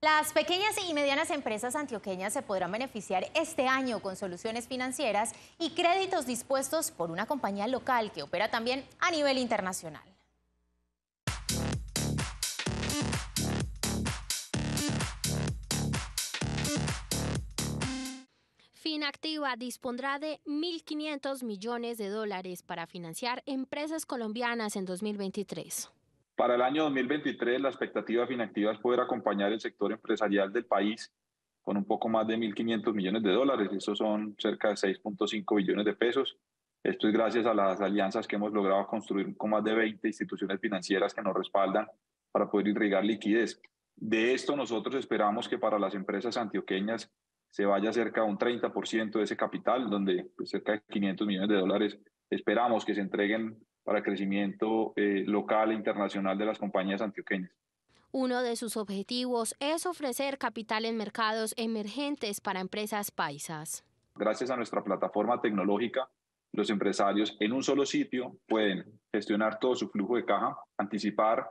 Las pequeñas y medianas empresas antioqueñas se podrán beneficiar este año con soluciones financieras y créditos dispuestos por una compañía local que opera también a nivel internacional. Finactiva dispondrá de 1.500 millones de dólares para financiar empresas colombianas en 2023. Para el año 2023, la expectativa financiera es poder acompañar el sector empresarial del país con un poco más de 1.500 millones de dólares. Eso son cerca de 6.5 billones de pesos. Esto es gracias a las alianzas que hemos logrado construir con más de 20 instituciones financieras que nos respaldan para poder irrigar liquidez. De esto nosotros esperamos que para las empresas antioqueñas se vaya cerca de un 30% de ese capital, donde pues, cerca de 500 millones de dólares esperamos que se entreguen para crecimiento eh, local e internacional de las compañías antioqueñas. Uno de sus objetivos es ofrecer capital en mercados emergentes para empresas paisas. Gracias a nuestra plataforma tecnológica, los empresarios en un solo sitio pueden gestionar todo su flujo de caja, anticipar,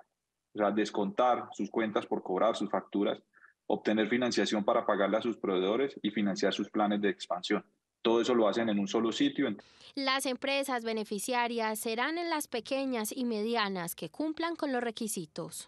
o descontar sus cuentas por cobrar sus facturas, obtener financiación para pagarle a sus proveedores y financiar sus planes de expansión todo eso lo hacen en un solo sitio. Las empresas beneficiarias serán en las pequeñas y medianas que cumplan con los requisitos.